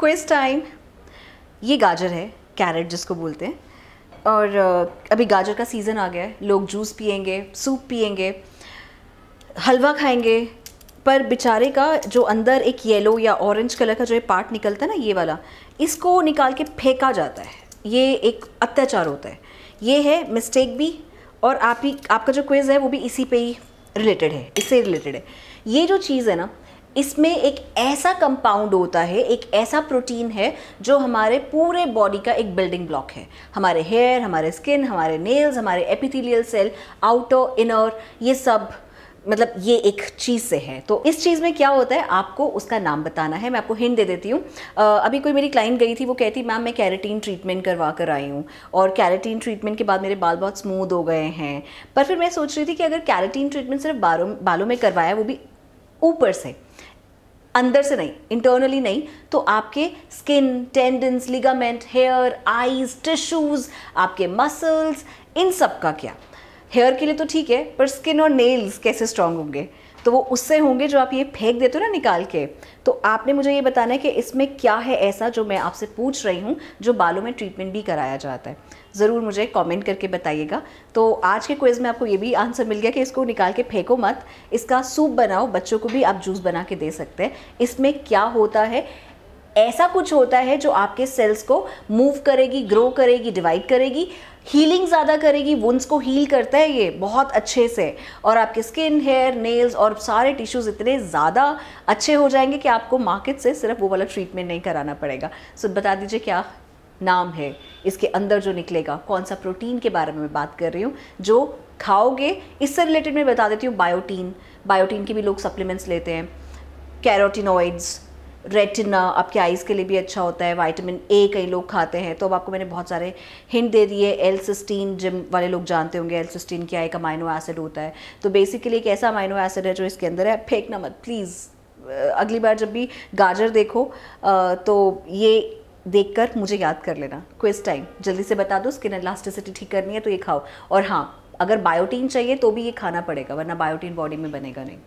quiz time ये गाजर है कैरेट जिसको बोलते हैं और अभी गाजर का सीज़न आ गया है लोग जूस पियेंगे सूप पियेंगे हलवा खाएंगे पर बेचारे का जो अंदर एक येलो या ऑरेंज कलर का जो ये पार्ट निकलता है ना ये वाला इसको निकाल के फेंका जाता है ये एक अत्याचार होता है ये है मिस्टेक भी और आप ही आपका जो क्विज़ है वो भी इसी पे ही रिलेटेड है इससे रिलेटेड है ये जो चीज़ है ना इसमें एक ऐसा कंपाउंड होता है एक ऐसा प्रोटीन है जो हमारे पूरे बॉडी का एक बिल्डिंग ब्लॉक है हमारे हेयर हमारे स्किन हमारे नेल्स हमारे एपिथेलियल सेल आउटर इनर ये सब मतलब ये एक चीज़ से है तो इस चीज़ में क्या होता है आपको उसका नाम बताना है मैं आपको हिंट दे देती हूँ अभी कोई मेरी क्लाइंट गई थी वो कहती मैम मैं कैरेटीन ट्रीटमेंट करवा कर आई हूँ और कैरेटीन ट्रीटमेंट के बाद मेरे बाल बहुत स्मूद हो गए हैं पर फिर मैं सोच रही थी कि अगर कैरेटीन ट्रीटमेंट सिर्फ बालों बालों में करवाया वो भी ऊपर से अंदर से नहीं इंटरनली नहीं तो आपके skin tendons ligament hair eyes tissues आपके मसल्स इन सब का क्या हेयर के लिए तो ठीक है पर स्किन और नेल्स कैसे स्ट्रांग होंगे तो वो उससे होंगे जो आप ये फेंक देते हो ना निकाल के तो आपने मुझे ये बताना है कि इसमें क्या है ऐसा जो मैं आपसे पूछ रही हूँ जो बालों में ट्रीटमेंट भी कराया जाता है ज़रूर मुझे कमेंट करके बताइएगा तो आज के क्विज़ में आपको ये भी आंसर मिल गया कि इसको निकाल के फेंको मत इसका सूप बनाओ बच्चों को भी आप जूस बना के दे सकते हैं इसमें क्या होता है ऐसा कुछ होता है जो आपके सेल्स को मूव करेगी ग्रो करेगी डिवाइड करेगी हीलिंग ज़्यादा करेगी वुंस को हील करता है ये बहुत अच्छे से और आपके स्किन हेयर नेल्स और सारे टिश्यूज़ इतने ज़्यादा अच्छे हो जाएंगे कि आपको मार्केट से सिर्फ वो वाला ट्रीटमेंट नहीं कराना पड़ेगा सो बता दीजिए क्या नाम है इसके अंदर जो निकलेगा कौन सा प्रोटीन के बारे में मैं बात कर रही हूँ जो खाओगे इससे रिलेटेड मैं बता देती हूँ बायोटीन बायोटीन के भी लोग सप्लीमेंट्स लेते हैं कैरोटिनोइड्स रेटिना आपके आइज़ के लिए भी अच्छा होता है वाइटामिन ए कई लोग खाते हैं तो अब आपको मैंने बहुत सारे हिंट दे दिए एल सिस्टीन जिम वाले लोग जानते होंगे एल सिस्टीन क्या एक अमाइनो एसिड होता है तो बेसिकली एक ऐसा अमाइनो एसिड है जो इसके अंदर है फेंकना मत प्लीज़ अगली बार जब भी गाजर देखो तो ये देख कर मुझे याद कर लेना क्विज टाइम जल्दी से बता दो स्किन इलास्टिसिटी ठीक करनी है तो ये खाओ और हाँ अगर बायोटीन चाहिए तो भी ये खाना पड़ेगा वरना बायोटीन बॉडी में बनेगा नहीं